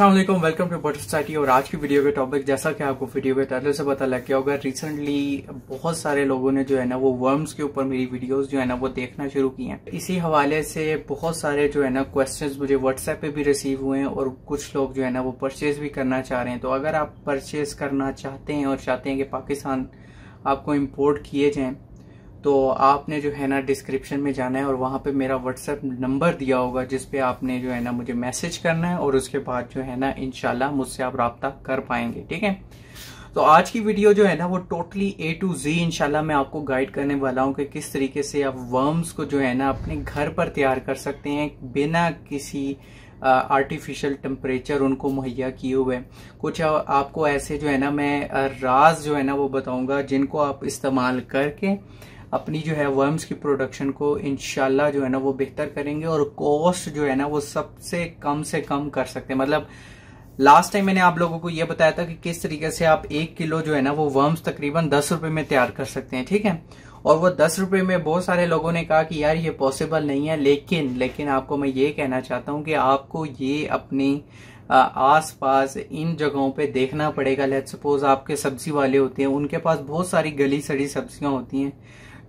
Aslam welcome to butter society और आज की वीडियो के टॉपिक जैसा कि आपको वीडियो के तहत से पता लग गया होगा रिसेंटली बहुत सारे लोगों ने जो है ना वो वर्म्स के ऊपर मेरी वीडियोस जो है ना वो देखना शुरू की हैं इसी हवाले से बहुत सारे जो है ना क्वेश्चंस मुझे व्हाट्सएप पे भी रिसीव हुए हैं और कुछ लोग जो है ना वो परचेज भी करना चाह रहे हैं तो अगर आप परचेज करना चाहते हैं और चाहते हैं कि पाकिस्तान आपको इम्पोर्ट किए जाएँ तो आपने जो है ना डिस्क्रिप्शन में जाना है और वहां पे मेरा व्हाट्सएप नंबर दिया होगा जिस पे आपने जो है ना मुझे मैसेज करना है और उसके बाद जो है ना इनशाला मुझसे आप रबता कर पाएंगे ठीक है तो आज की वीडियो जो है ना वो टोटली ए टू जी इनशाला मैं आपको गाइड करने वाला हूँ कि किस तरीके से आप वर्म्स को जो है ना अपने घर पर तैयार कर सकते हैं बिना किसी आर्टिफिशियल टेम्परेचर उनको मुहैया किए हुए कुछ आ, आपको ऐसे जो है ना मैं राज जो है ना वो बताऊंगा जिनको आप इस्तेमाल करके अपनी जो है वर्म्स की प्रोडक्शन को इनशाला जो है ना वो बेहतर करेंगे और कॉस्ट जो है ना वो सबसे कम से कम कर सकते हैं मतलब लास्ट टाइम मैंने आप लोगों को ये बताया था कि किस तरीके से आप एक किलो जो है ना वो वर्म्स तकरीबन दस रुपए में तैयार कर सकते हैं ठीक है और वो दस रुपए में बहुत सारे लोगों ने कहा कि यार ये पॉसिबल नहीं है लेकिन लेकिन आपको मैं ये कहना चाहता हूं कि आपको ये अपनी आसपास इन जगहों पे देखना पड़ेगा लेट सपोज आपके सब्जी वाले होते हैं उनके पास बहुत सारी गली सड़ी सब्जियां होती हैं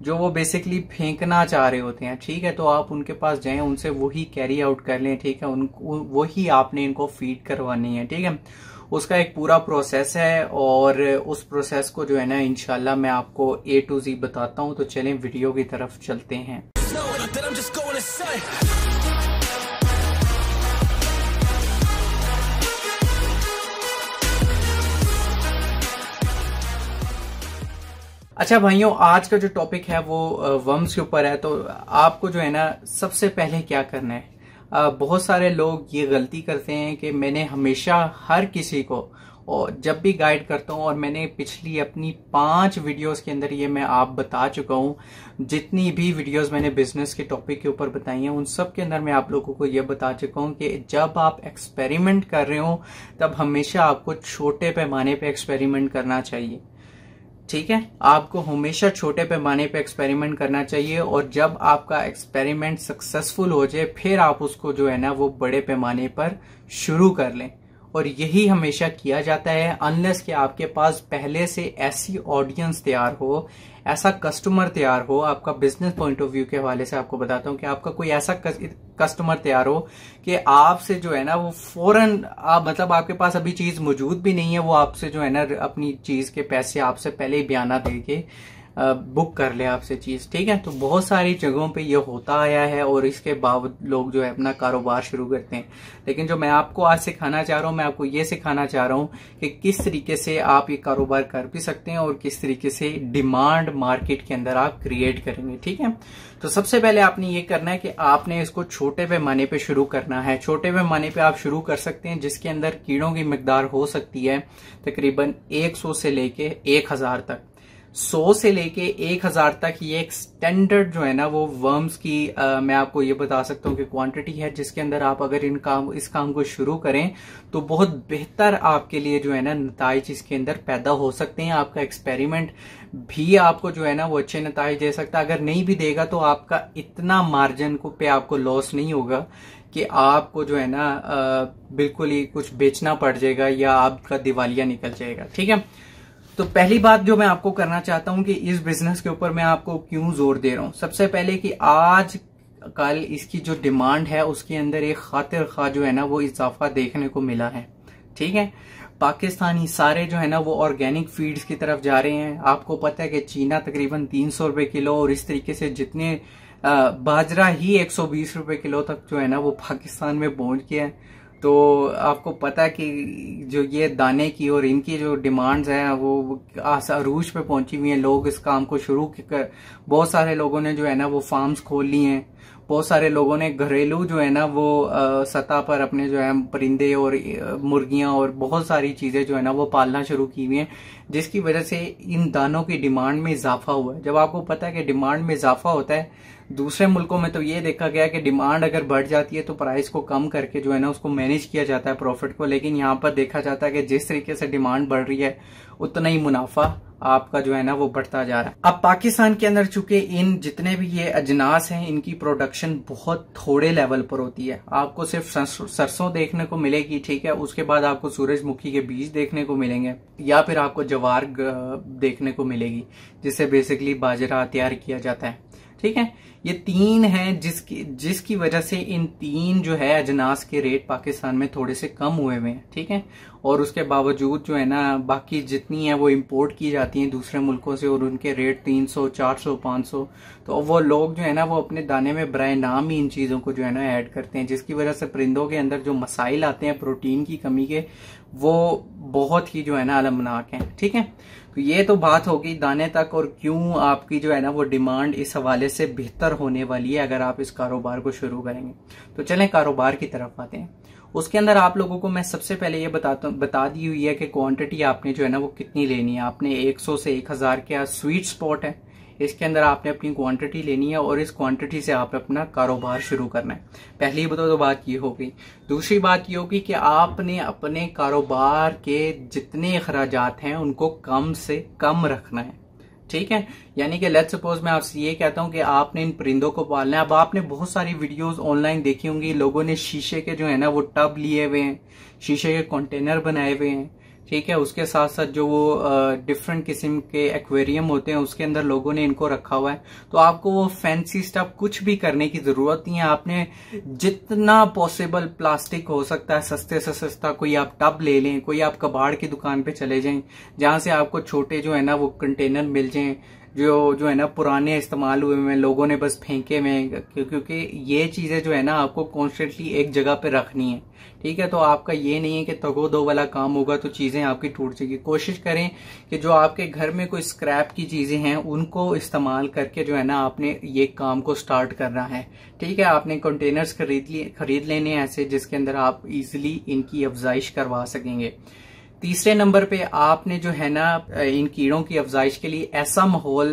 जो वो बेसिकली फेंकना चाह रहे होते हैं ठीक है तो आप उनके पास जाएं उनसे वही कैरी आउट कर लें ठीक है उन वही आपने इनको फीड करवानी है ठीक है उसका एक पूरा प्रोसेस है और उस प्रोसेस को जो है ना इनशाला मैं आपको ए टू जी बताता हूँ तो चलें वीडियो की तरफ चलते हैं अच्छा भाइयों आज का जो टॉपिक है वो वम्स के ऊपर है तो आपको जो है ना सबसे पहले क्या करना है बहुत सारे लोग ये गलती करते हैं कि मैंने हमेशा हर किसी को और जब भी गाइड करता हूँ और मैंने पिछली अपनी पांच वीडियोस के अंदर ये मैं आप बता चुका हूँ जितनी भी वीडियोस मैंने बिजनेस के टॉपिक के ऊपर बताई हैं उन सब के अंदर मैं आप लोगों को ये बता चुका हूँ कि जब आप एक्सपेरिमेंट कर रहे हो तब हमेशा आपको छोटे पैमाने पे एक्सपेरिमेंट करना चाहिए ठीक है आपको हमेशा छोटे पैमाने पे एक्सपेरिमेंट करना चाहिए और जब आपका एक्सपेरिमेंट सक्सेसफुल हो जाए फिर आप उसको जो है ना वो बड़े पैमाने पर शुरू कर लें और यही हमेशा किया जाता है अनलेस कि आपके पास पहले से ऐसी ऑडियंस तैयार हो ऐसा कस्टमर तैयार हो आपका बिजनेस पॉइंट ऑफ व्यू के हवाले से आपको बताता हूँ कि आपका कोई ऐसा कस्टमर तैयार हो कि आपसे जो है ना वो फौरन आप मतलब आपके पास अभी चीज मौजूद भी नहीं है वो आपसे जो है ना अपनी चीज के पैसे आपसे पहले ही बयाना दे के बुक कर ले आपसे चीज़ ठीक है तो बहुत सारी जगहों पे ये होता आया है और इसके बावजूद लोग जो है अपना कारोबार शुरू करते हैं लेकिन जो मैं आपको आज सिखाना चाह रहा हूँ मैं आपको ये सिखाना चाह रहा हूँ कि किस तरीके से आप ये कारोबार कर भी सकते हैं और किस तरीके से डिमांड मार्केट के अंदर आप क्रिएट करेंगे ठीक है तो सबसे पहले आपने ये करना है कि आपने इसको छोटे पैमाने पर शुरू करना है छोटे पैमाने पर आप शुरू कर सकते हैं जिसके अंदर कीड़ों की मकदार हो सकती है तकरीबन एक से लेके एक तक सौ से लेके एक हजार तक ये एक स्टैंडर्ड जो है ना वो वर्म्स की आ, मैं आपको ये बता सकता हूँ कि क्वांटिटी है जिसके अंदर आप अगर इन काम इस काम को शुरू करें तो बहुत बेहतर आपके लिए जो है ना नतज इसके अंदर पैदा हो सकते हैं आपका एक्सपेरिमेंट भी आपको जो है ना वो अच्छे नतज दे सकता है अगर नहीं भी देगा तो आपका इतना मार्जिन को पे आपको लॉस नहीं होगा कि आपको जो है ना बिल्कुल ही कुछ बेचना पड़ जाएगा या आपका दिवालिया निकल जाएगा ठीक है तो पहली बात जो मैं आपको करना चाहता हूं कि इस बिजनेस के ऊपर मैं आपको क्यों जोर दे रहा हूं सबसे पहले कि आज कल इसकी जो डिमांड है उसके अंदर एक खातिर खा जो है ना वो इजाफा देखने को मिला है ठीक है पाकिस्तानी सारे जो है ना वो ऑर्गेनिक फीड्स की तरफ जा रहे हैं आपको पता है कि चीना तकरीबन तीन सौ रुपए किलो और इस तरीके से जितने बाजरा ही एक सौ बीस रुपये किलो तक जो है ना वो पाकिस्तान में पहुंच गया है तो आपको पता है कि जो ये दाने की और इनकी जो डिमांड्स हैं वो आसारूज पे पहुंची हुई हैं लोग इस काम को शुरू कर बहुत सारे लोगों ने जो है ना वो फार्म्स खोल लिए हैं बहुत सारे लोगों ने घरेलू जो है ना वो सतह पर अपने जो है परिंदे और मुर्गियां और बहुत सारी चीज़ें जो है ना वो पालना शुरू की हुई हैं जिसकी वजह से इन दानों की डिमांड में इजाफा हुआ है जब आपको पता है कि डिमांड में इजाफा होता है दूसरे मुल्कों में तो ये देखा गया कि डिमांड अगर बढ़ जाती है तो प्राइस को कम करके जो है ना उसको मैनेज किया जाता है प्रॉफिट को लेकिन यहाँ पर देखा जाता है कि जिस तरीके से डिमांड बढ़ रही है उतना ही मुनाफा आपका जो है ना वो बढ़ता जा रहा है अब पाकिस्तान के अंदर चुके इन जितने भी ये अजनास हैं इनकी प्रोडक्शन बहुत थोड़े लेवल पर होती है आपको सिर्फ सरसों देखने को मिलेगी ठीक है उसके बाद आपको सूरजमुखी के बीज देखने को मिलेंगे या फिर आपको जवार देखने को मिलेगी जिससे बेसिकली बाजरा तैयार किया जाता है ठीक है ये तीन है जिसकी जिसकी वजह से इन तीन जो है अजनास के रेट पाकिस्तान में थोड़े से कम हुए हुए हैं ठीक है और उसके बावजूद जो है ना बाकी जितनी है वो इम्पोर्ट की जाती हैं दूसरे मुल्कों से और उनके रेट 300 400 500 तो वो लोग जो है ना वो अपने दाने में ब्राय नाम ही इन चीज़ों को जो है ना ऐड करते हैं जिसकी वजह से परिंदों के अंदर जो मसाइल आते हैं प्रोटीन की कमी के वो बहुत ही जो है ना अलमनाक हैं ठीक है तो ये तो बात होगी दाने तक और क्यों आपकी जो है ना वो डिमांड इस हवाले से बेहतर होने वाली है अगर आप इस कारोबार को शुरू करेंगे तो चलें कारोबार की तरफ आते हैं उसके अंदर आप लोगों को मैं सबसे पहले ये बताता तो, बता दी हुई है कि क्वांटिटी आपने जो है ना वो कितनी लेनी है आपने 100 से 1000 के स्वीट स्पॉट है इसके अंदर आपने अपनी क्वांटिटी लेनी है और इस क्वांटिटी से आप अपना कारोबार शुरू करना है पहली बताओ तो बात ये होगी दूसरी बात ये होगी कि आपने अपने कारोबार के जितने अखराज हैं उनको कम से कम रखना है ठीक है यानी कि लेट सपोज मैं आपसे ये कहता हूँ कि आपने इन परिंदों को पालना है अब आपने बहुत सारी वीडियोस ऑनलाइन देखी होंगी लोगों ने शीशे के जो है ना वो टब लिए हुए हैं शीशे के कंटेनर बनाए हुए हैं ठीक है उसके साथ साथ जो वो डिफरेंट किस्म के एक्वेरियम होते हैं उसके अंदर लोगों ने इनको रखा हुआ है तो आपको वो फैंसी स्टफ कुछ भी करने की जरूरत नहीं है आपने जितना पॉसिबल प्लास्टिक हो सकता है सस्ते से सस्ता कोई आप टब ले लें कोई आप कबाड़ की दुकान पे चले जाएं जहां से आपको छोटे जो है ना वो कंटेनर मिल जाएं जो जो है ना पुराने इस्तेमाल हुए हुए लोगों ने बस फेंके हुए क्योंकि ये चीज़ें जो है ना आपको कॉन्स्टेंटली एक जगह पे रखनी है ठीक है तो आपका ये नहीं है कि तगो दो वाला काम होगा तो चीज़ें आपकी टूट जाएगी कोशिश करें कि जो आपके घर में कोई स्क्रैप की चीज़ें हैं उनको इस्तेमाल करके जो है ना आपने ये काम को स्टार्ट करना है ठीक है आपने कंटेनर्स खरीद लिए खरीद लेने ऐसे जिसके अंदर आप इजिली इनकी अफजाइश करवा सकेंगे तीसरे नंबर पे आपने जो है ना इन कीड़ों की अफजाइश के लिए ऐसा माहौल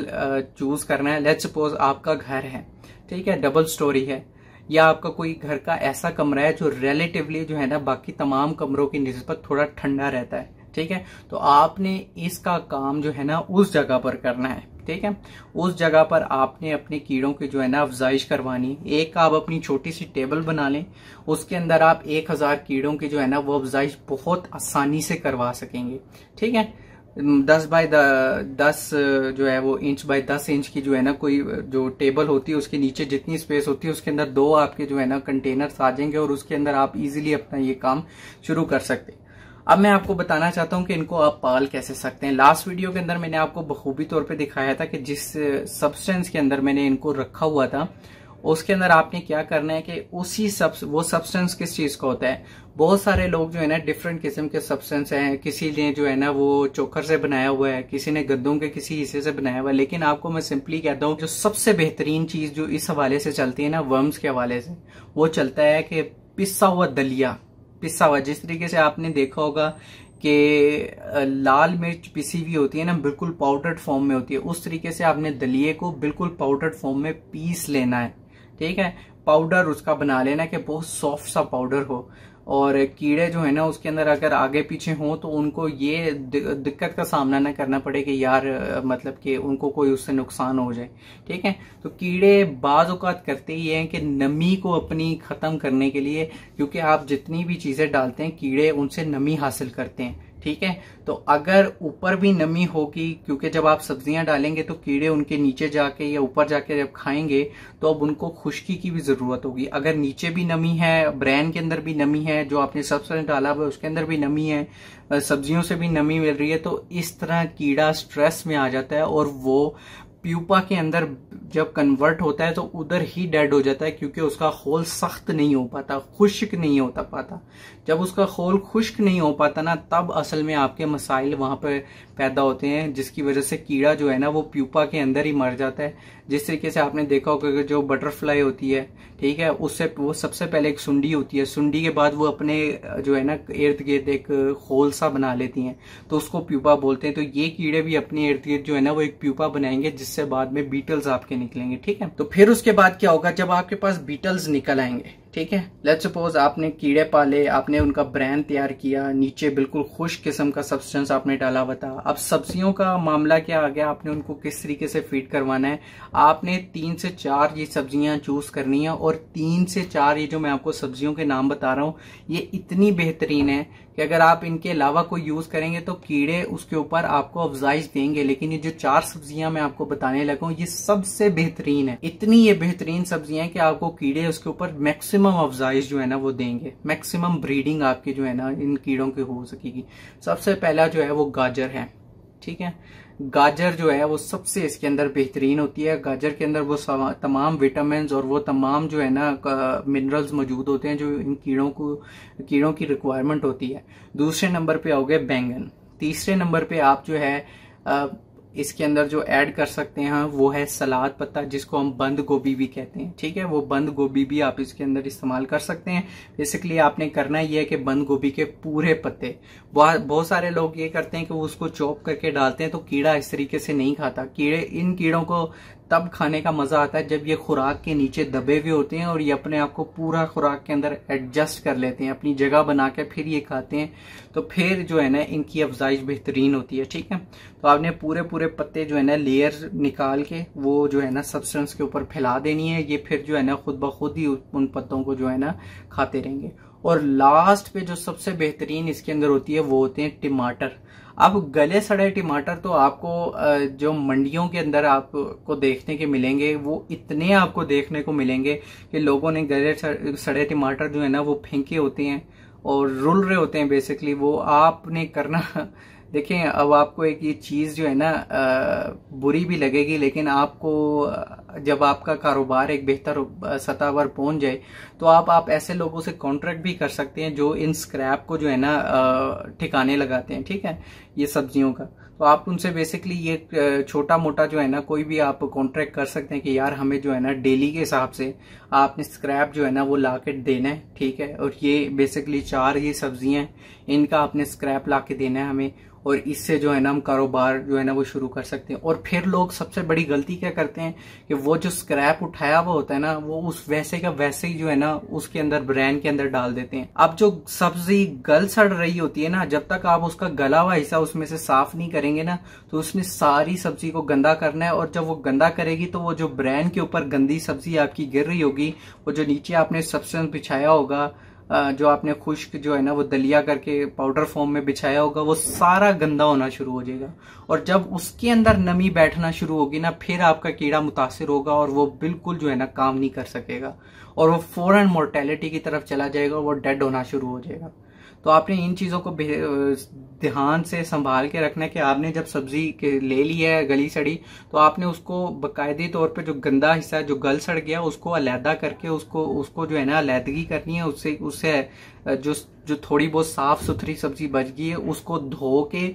चूज करना है लेट सपोज आपका घर है ठीक है डबल स्टोरी है या आपका कोई घर का ऐसा कमरा है जो रिलेटिवली जो है ना बाकी तमाम कमरों की नस्बत थोड़ा ठंडा रहता है ठीक है तो आपने इसका काम जो है ना उस जगह पर करना है ठीक है उस जगह पर आपने अपने कीड़ों की जो है ना अफजाइश करवानी एक आप अपनी छोटी सी टेबल बना लें उसके अंदर आप एक हजार कीड़ों की जो है ना वो अफजाइश बहुत आसानी से करवा सकेंगे ठीक है दस बाय दस जो है वो इंच बाय दस इंच की जो है ना कोई जो टेबल होती है उसके नीचे जितनी स्पेस होती है उसके अंदर दो आपके जो है ना कंटेनर्स आ जाएंगे और उसके अंदर आप इजीली अपना ये काम शुरू कर सकते अब मैं आपको बताना चाहता हूं कि इनको आप पाल कैसे सकते हैं लास्ट वीडियो के अंदर मैंने आपको बखूबी तौर पे दिखाया था कि जिस सब्सटेंस के अंदर मैंने इनको रखा हुआ था उसके अंदर आपने क्या करना है कि उसी सब वो सब्सटेंस किस चीज का होता है बहुत सारे लोग जो है ना डिफरेंट किस्म के सब्सटेंस हैं किसी ने जो है ना वो चोकर से बनाया हुआ है किसी ने गद्दों के किसी हिस्से से बनाया हुआ है लेकिन आपको मैं सिंपली कहता हूँ जो सबसे बेहतरीन चीज जो इस हवाले से चलती है ना वर्म्स के हवाले से वो चलता है कि पिसा हुआ दलिया पिसा हुआ जिस तरीके से आपने देखा होगा कि लाल मिर्च पिसी हुई होती है ना बिल्कुल पाउडर्ड फॉर्म में होती है उस तरीके से आपने दलिए को बिल्कुल पाउडर्ड फॉर्म में पीस लेना है ठीक है पाउडर उसका बना लेना कि बहुत सॉफ्ट सा पाउडर हो और कीड़े जो है ना उसके अंदर अगर आगे पीछे हों तो उनको ये दिक्कत का सामना ना करना पड़े कि यार मतलब कि उनको कोई उससे नुकसान हो जाए ठीक है तो कीड़े बाज करते ही हैं कि नमी को अपनी ख़त्म करने के लिए क्योंकि आप जितनी भी चीज़ें डालते हैं कीड़े उनसे नमी हासिल करते हैं ठीक है तो अगर ऊपर भी नमी होगी क्योंकि जब आप सब्जियां डालेंगे तो कीड़े उनके नीचे जाके या ऊपर जाके जब खाएंगे तो अब उनको खुश्की की भी जरूरत होगी अगर नीचे भी नमी है ब्रैन के अंदर भी नमी है जो आपने सब्सटेंस डाला हुआ है उसके अंदर भी नमी है सब्जियों से भी नमी मिल रही है तो इस तरह कीड़ा स्ट्रेस में आ जाता है और वो प्यूपा के अंदर जब कन्वर्ट होता है तो उधर ही डेड हो जाता है क्योंकि उसका होल सख्त नहीं हो पाता खुश्क नहीं होता पाता जब उसका खोल खुश्क नहीं हो पाता ना तब असल में आपके मसाइल वहाँ पर पैदा होते हैं जिसकी वजह से कीड़ा जो है ना वो प्यूपा के अंदर ही मर जाता है जिस तरीके से आपने देखा होगा कि जो बटरफ्लाई होती है ठीक है उससे वो सबसे पहले एक सुंडी होती है सुंडी के बाद वो अपने जो है ना इर्द गिर्द एक खोल सा बना लेती हैं तो उसको प्यूपा बोलते हैं तो ये कीड़े भी अपने इर्द गिर्द जो है ना वो एक प्यूपा बनाएंगे जिससे बाद में बीटल्स आपके निकलेंगे ठीक है तो फिर उसके बाद क्या होगा जब आपके पास बीटल्स निकल आएंगे ठीक है लेट सपोज आपने कीड़े पाले आपने उनका ब्रांड तैयार किया नीचे बिल्कुल खुश किस्म का सब्सटेंस आपने डाला हुआ था अब सब्जियों का मामला क्या आ गया आपने उनको किस तरीके से फीड करवाना है आपने तीन से चार ये सब्जियां चूज करनी है और तीन से चार ये जो मैं आपको सब्जियों के नाम बता रहा हूँ ये इतनी बेहतरीन है कि अगर आप इनके अलावा कोई यूज करेंगे तो कीड़े उसके ऊपर आपको अफजाइश देंगे लेकिन ये जो चार सब्जियां मैं आपको बताने लगा ये सबसे बेहतरीन है इतनी ये बेहतरीन सब्जियां कि आपको कीड़े उसके ऊपर मैक्सिम मैक्सिमम अफजाइश जो है ना वो देंगे मैक्सिमम ब्रीडिंग आपकी जो है ना इन कीड़ों की हो सकेगी सबसे पहला जो है वो गाजर है ठीक है गाजर जो है वो सबसे इसके अंदर बेहतरीन होती है गाजर के अंदर वो तमाम विटामिन और वो तमाम जो है ना मिनरल्स मौजूद होते हैं जो इन कीड़ों को कीड़ों की रिक्वायरमेंट होती है दूसरे नंबर पे आओगे बैंगन तीसरे नंबर पे आप जो है इसके अंदर जो ऐड कर सकते हैं वो है सलाद पत्ता जिसको हम बंद गोभी भी कहते हैं ठीक है वो बंद गोभी भी आप इसके अंदर इस्तेमाल कर सकते हैं बेसिकली आपने करना ये है कि बंद गोभी के पूरे पत्ते बहुत सारे लोग ये करते हैं कि वो उसको चॉप करके डालते हैं तो कीड़ा इस तरीके से नहीं खाता कीड़े इन कीड़ों को तब खाने का मजा आता है जब ये खुराक के नीचे दबे हुए होते हैं और ये अपने आप को पूरा खुराक के अंदर एडजस्ट कर लेते हैं अपनी जगह बना के फिर ये खाते हैं तो फिर जो है ना इनकी अफजाइश बेहतरीन होती है ठीक है तो आपने पूरे पूरे पत्ते जो है ना लेयर निकाल के वो जो है ना सब्सटेंस के ऊपर फैला देनी है ये फिर जो है ना खुद ब खुद ही उन पत्तों को जो है ना खाते रहेंगे और लास्ट पे जो सबसे बेहतरीन इसके अंदर होती है वो होते हैं टमाटर अब गले सड़े टमाटर तो आपको जो मंडियों के अंदर आपको देखने के मिलेंगे वो इतने आपको देखने को मिलेंगे कि लोगों ने गले सड़े टमाटर जो है ना वो फेंके होते हैं और रुल रहे होते हैं बेसिकली वो आपने करना देखें अब आपको एक ये चीज़ जो है ना बुरी भी लगेगी लेकिन आपको जब आपका कारोबार एक बेहतर सतह पर पहुंच जाए तो आप आप ऐसे लोगों से कॉन्ट्रैक्ट भी कर सकते हैं जो इन स्क्रैप को जो है ना ठिकाने लगाते हैं ठीक है ये सब्जियों का तो आप उनसे बेसिकली ये छोटा मोटा जो है ना कोई भी आप कॉन्ट्रैक्ट कर सकते हैं कि यार हमें जो है ना डेली के हिसाब से आपने स्क्रैप जो है ना वो ला के देना है ठीक है और ये बेसिकली चार ही सब्जियां हैं इनका आपने स्क्रैप ला के देना है हमें और इससे जो है ना हम कारोबार जो है ना वो शुरू कर सकते हैं और फिर लोग सबसे बड़ी गलती क्या करते हैं कि वो जो स्क्रैप उठाया हुआ होता है ना वो उस वैसे का वैसे ही जो है ना उसके अंदर ब्रैंड के अंदर डाल देते हैं अब जो सब्जी गल सड़ रही होती है ना जब तक आप उसका गला हुआ हिस्सा उसमें से साफ नहीं करेंगे ना तो उसने सारी सब्जी को गंदा करना है और जब वो गंदा करेगी तो वो जो ब्रैंड के ऊपर गंदी सब्जी आपकी गिर रही होगी वो जो नीचे आपने सब्सटेंस बिछाया होगा जो आपने खुश्क जो है ना वो दलिया करके पाउडर फॉर्म में बिछाया होगा वो सारा गंदा होना शुरू हो जाएगा और जब उसके अंदर नमी बैठना शुरू होगी ना फिर आपका कीड़ा मुतासर होगा और वो बिल्कुल जो है ना काम नहीं कर सकेगा और वो फ़ौरन मोर्टेलिटी की तरफ चला जाएगा वो डेड होना शुरू हो जाएगा तो आपने इन चीज़ों को ध्यान से संभाल के रखना है कि आपने जब सब्जी ले ली है गली सड़ी तो आपने उसको बाकायदे तौर पे जो गंदा हिस्सा जो गल सड़ गया उसको अलहदा करके उसको उसको जो है ना अलहदगी करनी है उससे उससे जो जो थोड़ी बहुत साफ सुथरी सब्जी बच गई है उसको धो के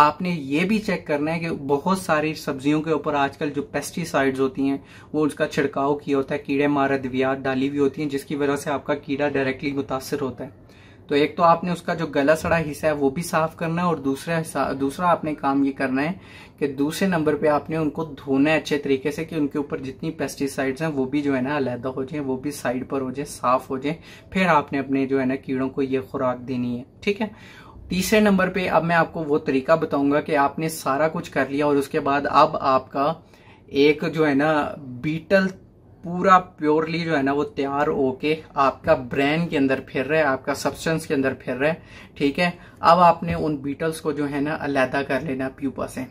आपने ये भी चेक करना है कि बहुत सारी सब्जियों के ऊपर आजकल जो पेस्टिसाइड्स होती हैं वो उसका छिड़काव किया होता है कीड़े मार अद्वियात डाली हुई होती हैं जिसकी वजह से आपका कीड़ा डायरेक्टली मुतासर होता है तो एक तो आपने उसका जो गला सड़ा हिस्सा है वो भी साफ करना है और दूसरा दूसरा आपने काम ये करना है कि दूसरे नंबर पे आपने उनको धोना है अच्छे तरीके से कि उनके ऊपर जितनी पेस्टिसाइड्स हैं वो भी जो है ना अलहदा हो जाए वो भी साइड पर हो जाए साफ हो जाए फिर आपने अपने जो है ना कीड़ों को ये खुराक देनी है ठीक है तीसरे नंबर पे अब मैं आपको वो तरीका बताऊंगा कि आपने सारा कुछ कर लिया और उसके बाद अब आपका एक जो है ना बीटल पूरा प्योरली जो है ना वो तैयार होके आपका ब्रेन के अंदर फिर रहा है आपका सब्सटेंस के अंदर फिर रहा है ठीक है अब आपने उन बीटल्स को जो है ना अलहदा कर लेना प्यूपा से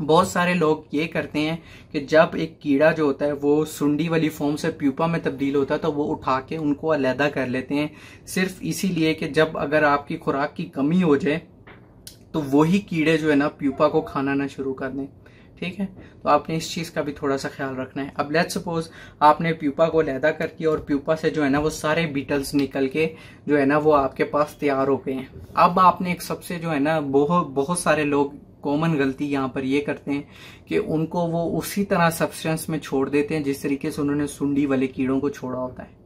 बहुत सारे लोग ये करते हैं कि जब एक कीड़ा जो होता है वो सुंडी वाली फॉर्म से प्यूपा में तब्दील होता है तो वो उठा के उनको अलहदा कर लेते हैं सिर्फ इसीलिए कि जब अगर आपकी खुराक की कमी हो जाए तो वही कीड़े जो है ना प्यूपा को खाना ना शुरू कर दें ठीक है तो आपने इस चीज़ का भी थोड़ा सा ख्याल रखना है अब लेट सपोज आपने प्यूपा को लैदा कर किया और प्यूपा से जो है ना वो सारे बीटल्स निकल के जो है ना वो आपके पास तैयार हो गए हैं अब आपने एक सबसे जो है ना बहुत बहुत सारे लोग कॉमन गलती यहाँ पर ये करते हैं कि उनको वो उसी तरह सब्सटेंस में छोड़ देते हैं जिस तरीके से उन्होंने सुंडी वाले कीड़ों को छोड़ा होता है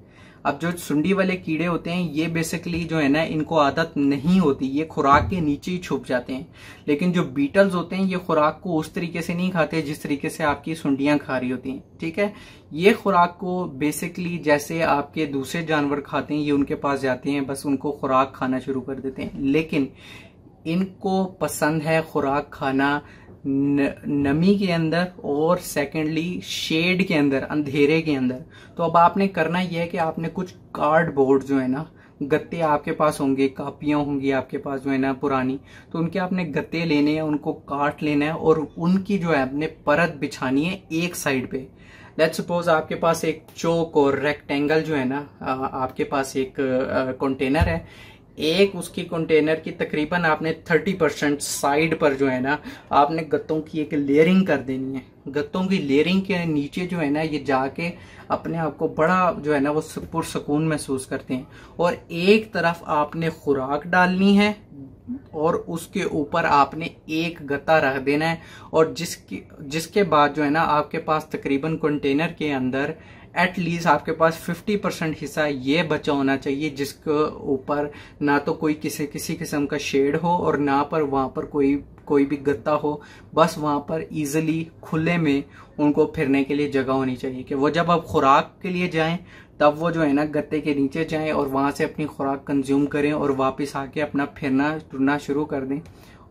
अब जो सुंडी वाले कीड़े होते हैं ये बेसिकली जो है ना इनको आदत नहीं होती ये खुराक के नीचे ही छुप जाते हैं लेकिन जो बीटल्स होते हैं ये खुराक को उस तरीके से नहीं खाते जिस तरीके से आपकी सुंडियां खा रही होती हैं ठीक है ये खुराक को बेसिकली जैसे आपके दूसरे जानवर खाते हैं ये उनके पास जाते हैं बस उनको खुराक खाना शुरू कर देते हैं लेकिन इनको पसंद है खुराक खाना न, नमी के अंदर और सेकेंडली शेड के अंदर अंधेरे के अंदर तो अब आपने करना यह है कि आपने कुछ कार्डबोर्ड जो है ना गत्ते आपके पास होंगे कापियां होंगी आपके पास जो है ना पुरानी तो उनके आपने गत्ते लेने हैं उनको काट लेना है और उनकी जो है आपने परत बिछानी है एक साइड पे लेट सपोज आपके पास एक चौक और रेक्टेंगल जो है ना आपके पास एक कंटेनर है एक उसकी कंटेनर की तकरीबन आपने 30 परसेंट साइड पर जो है ना आपने गत्तों की एक लेयरिंग कर देनी है गत्तों की लेयरिंग के नीचे जो है ना ये जाके अपने आप को बड़ा जो है ना वो पुरसकून महसूस करते हैं और एक तरफ आपने खुराक डालनी है और उसके ऊपर आपने एक गत्ता रख देना है और जिसकी जिसके बाद जो है ना आपके पास तकरीबन कंटेनर के अंदर एटलीस्ट आपके पास 50 परसेंट हिस्सा ये बचा होना चाहिए जिसके ऊपर ना तो कोई किसी किसी किस्म का शेड हो और ना पर वहाँ पर कोई कोई भी गत्ता हो बस वहाँ पर इजिली खुले में उनको फिरने के लिए जगह होनी चाहिए कि वो जब आप खुराक के लिए जाएं तब वो जो है ना गत्ते के नीचे जाएं और वहाँ से अपनी खुराक कंज्यूम करें और वापस आके अपना फिरना टुरना शुरू कर दें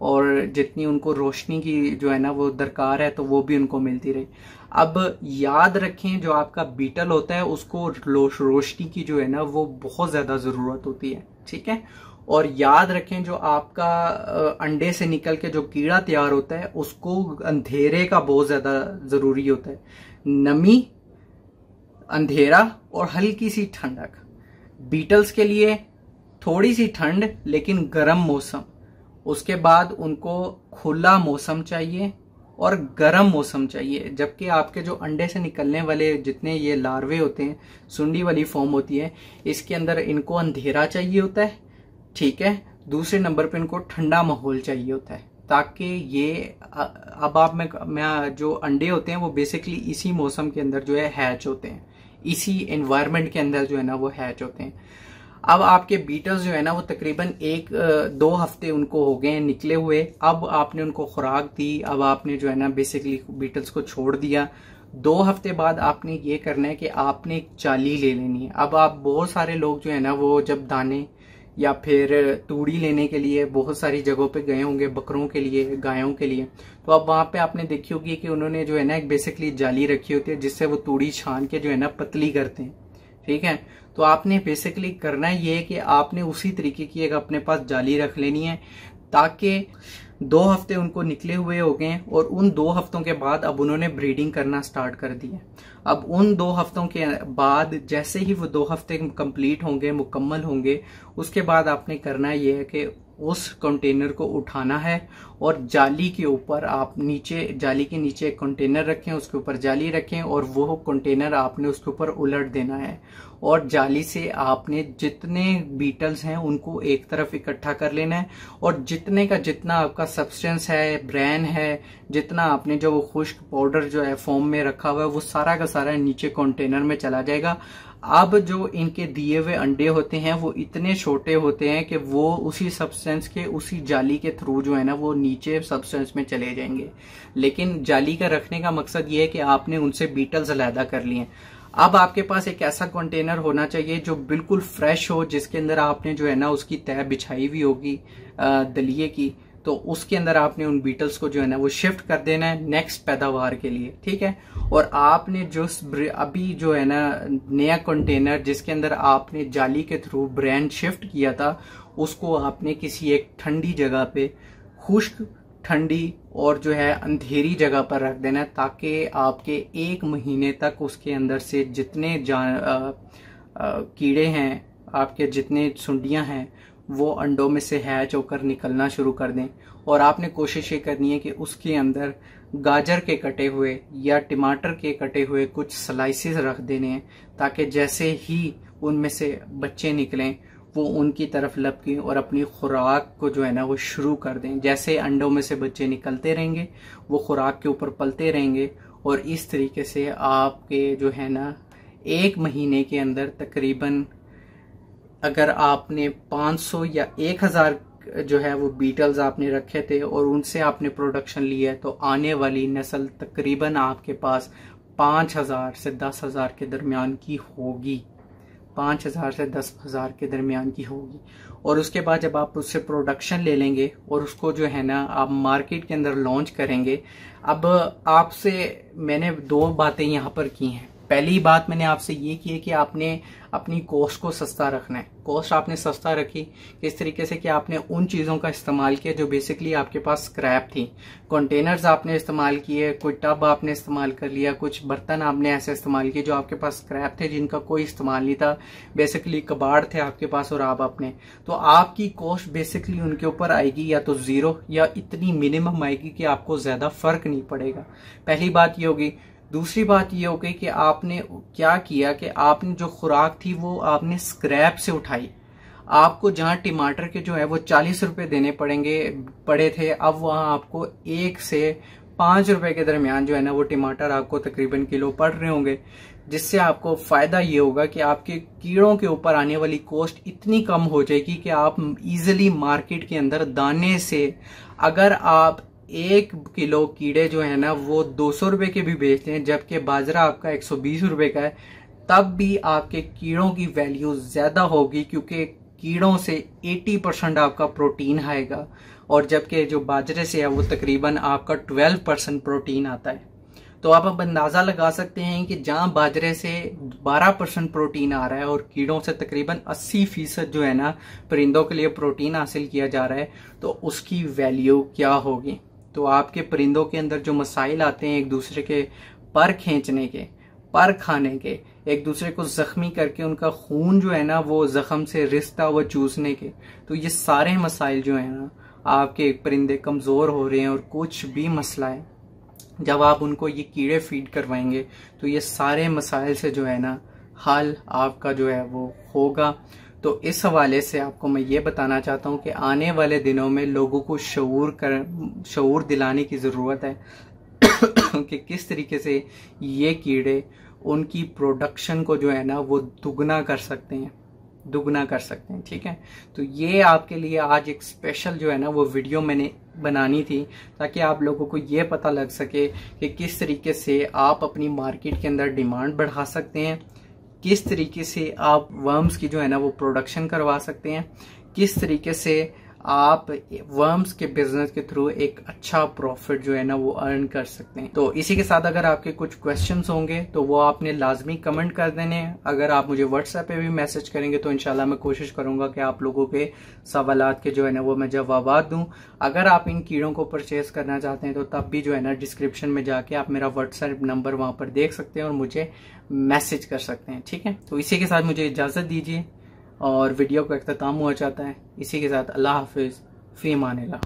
और जितनी उनको रोशनी की जो है ना वो दरकार है तो वो भी उनको मिलती रही अब याद रखें जो आपका बीटल होता है उसको रोशनी की जो है ना वो बहुत ज़्यादा ज़रूरत होती है ठीक है और याद रखें जो आपका अंडे से निकल के जो कीड़ा तैयार होता है उसको अंधेरे का बहुत ज़्यादा ज़रूरी होता है नमी अंधेरा और हल्की सी ठंडक बीटल्स के लिए थोड़ी सी ठंड लेकिन गर्म मौसम उसके बाद उनको खुला मौसम चाहिए और गर्म मौसम चाहिए जबकि आपके जो अंडे से निकलने वाले जितने ये लार्वे होते हैं सुंडी वाली फॉर्म होती है इसके अंदर इनको अंधेरा चाहिए होता है ठीक है दूसरे नंबर पर इनको ठंडा माहौल चाहिए होता है ताकि ये अब आप में, में जो अंडे होते हैं वो बेसिकली इसी मौसम के अंदर जो है हैच होते हैं इसी एनवायरनमेंट के अंदर जो है ना वो हैच होते हैं अब आपके बीटर्स जो है ना वो तकरीबन एक दो हफ्ते उनको हो गए हैं निकले हुए अब आपने उनको खुराक दी अब आपने जो है ना बेसिकली बीटल्स को छोड़ दिया दो हफ्ते बाद आपने ये करना है कि आपने एक चाली ले लेनी है अब आप बहुत सारे लोग जो है ना वो जब दाने या फिर तूड़ी लेने के लिए बहुत सारी जगहों पे गए होंगे बकरों के लिए गायों के लिए तो अब वहाँ पे आपने देखी होगी कि उन्होंने जो है ना एक बेसिकली जाली रखी होती है जिससे वो तूड़ी छान के जो है ना पतली करते हैं ठीक है तो आपने बेसिकली करना ये है कि आपने उसी तरीके की एक अपने पास जाली रख लेनी है ताकि दो हफ्ते उनको निकले हुए हो गए और उन दो हफ्तों के बाद अब उन्होंने ब्रीडिंग करना स्टार्ट कर दी है अब उन दो हफ्तों के बाद जैसे ही वो दो हफ्ते कंप्लीट होंगे मुकम्मल होंगे उसके बाद आपने करना ये है कि उस कंटेनर को उठाना है और जाली के ऊपर आप नीचे जाली के नीचे एक कंटेनर रखें उसके ऊपर जाली रखें और वो कंटेनर आपने उसके ऊपर उलट देना है और जाली से आपने जितने बीटल्स हैं उनको एक तरफ इकट्ठा कर लेना है और जितने का जितना आपका सब्सटेंस है ब्रैन है जितना आपने जो वो खुश्क पाउडर जो है फॉर्म में रखा हुआ है वो सारा का सारा नीचे कंटेनर में चला जाएगा अब जो इनके दिए हुए अंडे होते हैं वो इतने छोटे होते हैं कि वो उसी सब्सटेंस के उसी जाली के थ्रू जो है ना वो नीचे सब्सटेंस में चले जाएंगे लेकिन जाली का रखने का मकसद ये है कि आपने उनसे बीटल्स अलहदा कर लिए अब आपके पास एक ऐसा कंटेनर होना चाहिए जो बिल्कुल फ्रेश हो जिसके अंदर आपने जो है ना उसकी तय बिछाई हुई होगी दलिए की तो उसके अंदर आपने उन बीटल्स को जो है ना वो शिफ्ट कर देना है नेक्स्ट पैदावार के लिए ठीक है और आपने जो अभी जो है ना नया कंटेनर जिसके अंदर आपने जाली के थ्रू ब्रांड शिफ्ट किया था उसको आपने किसी एक ठंडी जगह पे खुश्क ठंडी और जो है अंधेरी जगह पर रख देना है ताकि आपके एक महीने तक उसके अंदर से जितने जा आ, आ, कीड़े हैं आपके जितने सुंडियां हैं वो अंडों में से हैच होकर निकलना शुरू कर दें और आपने कोशिश ये करनी है कि उसके अंदर गाजर के कटे हुए या टमाटर के कटे हुए कुछ स्लाइसिस रख देने हैं ताकि जैसे ही उनमें से बच्चे निकलें वो उनकी तरफ लपकें और अपनी खुराक को जो है ना वो शुरू कर दें जैसे अंडों में से बच्चे निकलते रहेंगे वो खुराक के ऊपर पलते रहेंगे और इस तरीके से आपके जो है ना एक महीने के अंदर तकरीबन अगर आपने 500 या 1000 जो है वो बीटल्स आपने रखे थे और उनसे आपने प्रोडक्शन लिया है तो आने वाली नस्ल तकरीबन आपके पास 5000 से 10000 के दरमियान की होगी 5000 से 10000 के दरमियान की होगी और उसके बाद जब आप उससे प्रोडक्शन ले लेंगे और उसको जो है ना आप मार्केट के अंदर लॉन्च करेंगे अब आपसे मैंने दो बातें यहाँ पर की हैं पहली बात मैंने आपसे ये की है कि आपने अपनी कॉस्ट को सस्ता रखना है कॉस्ट आपने सस्ता रखी किस तरीके से कि आपने उन चीज़ों का इस्तेमाल किया जो बेसिकली आपके पास स्क्रैप थी कंटेनर्स आपने इस्तेमाल किए कोई टब आपने इस्तेमाल कर लिया कुछ बर्तन आपने ऐसे इस्तेमाल किए जो आपके पास स्क्रैप थे जिनका कोई इस्तेमाल नहीं था बेसिकली कबाड़ थे आपके पास और आप अपने तो आपकी कॉस्ट बेसिकली उनके ऊपर आएगी या तो ज़ीरो या इतनी मिनिमम आएगी कि आपको ज़्यादा फ़र्क नहीं पड़ेगा पहली बात ये होगी दूसरी बात ये हो गई कि आपने क्या किया कि आपने जो खुराक थी वो आपने स्क्रैप से उठाई आपको जहां टमाटर के जो है वो चालीस रुपए देने पड़ेंगे पड़े थे अब वहां आपको एक से पांच रुपए के दरमियान जो है ना वो टमाटर आपको तकरीबन किलो पड़ रहे होंगे जिससे आपको फ़ायदा ये होगा कि आपके कीड़ों के ऊपर आने वाली कॉस्ट इतनी कम हो जाएगी कि आप इजिली मार्केट के अंदर दाने से अगर आप एक किलो कीड़े जो है ना वो दो सौ रुपये के भी बेचते हैं जबकि बाजरा आपका एक सौ बीस रुपये का है तब भी आपके कीड़ों की वैल्यू ज़्यादा होगी क्योंकि कीड़ों से 80 परसेंट आपका प्रोटीन आएगा और जबकि जो बाजरे से है वो तकरीबन आपका 12 परसेंट प्रोटीन आता है तो आप अब अंदाज़ा लगा सकते हैं कि जहाँ बाजरे से 12 परसेंट प्रोटीन आ रहा है और कीड़ों से तकरीबन 80 फीसद जो है ना परिंदों के लिए प्रोटीन हासिल किया जा रहा है तो उसकी वैल्यू क्या होगी तो आपके परिंदों के अंदर जो मसाइल आते हैं एक दूसरे के पर खींचने के पर खाने के एक दूसरे को जख्मी करके उनका खून जो है ना वो जख्म से रिश्ता व चूसने के तो ये सारे मसाइल जो है ना आपके परिंदे कमज़ोर हो रहे हैं और कुछ भी मसला है जब आप उनको ये कीड़े फीड करवाएंगे तो ये सारे मसाइल से जो है ना हल आपका जो है वो होगा तो इस हवाले से आपको मैं ये बताना चाहता हूँ कि आने वाले दिनों में लोगों को शूर कर शूर दिलाने की ज़रूरत है कि किस तरीके से ये कीड़े उनकी प्रोडक्शन को जो है ना वो दुगना कर सकते हैं दुगना कर सकते हैं ठीक है तो ये आपके लिए आज एक स्पेशल जो है ना वो वीडियो मैंने बनानी थी ताकि आप लोगों को ये पता लग सके कि किस तरीके से आप अपनी मार्केट के अंदर डिमांड बढ़ा सकते हैं किस तरीके से आप वर्म्स की जो है ना वो प्रोडक्शन करवा सकते हैं किस तरीके से आप वर्म्स के बिजनेस के थ्रू एक अच्छा प्रॉफिट जो है ना वो अर्न कर सकते हैं तो इसी के साथ अगर आपके कुछ क्वेश्चन होंगे तो वो आपने लाजमी कमेंट कर देने अगर आप मुझे व्हाट्सएप पे भी मैसेज करेंगे तो इनशाला मैं कोशिश करूंगा कि आप लोगों के सवाल के जो है ना वो मैं जवाब दू अगर आप इन कीड़ों को परचेज करना चाहते हैं तो तब भी जो है ना डिस्क्रिप्शन में जाके आप मेरा व्हाट्सएप नंबर वहां पर देख सकते हैं और मुझे मैसेज कर सकते हैं ठीक है तो इसी के साथ मुझे इजाजत दीजिए और वीडियो का अख्ताम तो हुआ चाहता है इसी के साथ अल्लाह हाफिज़ फ़ी मानिला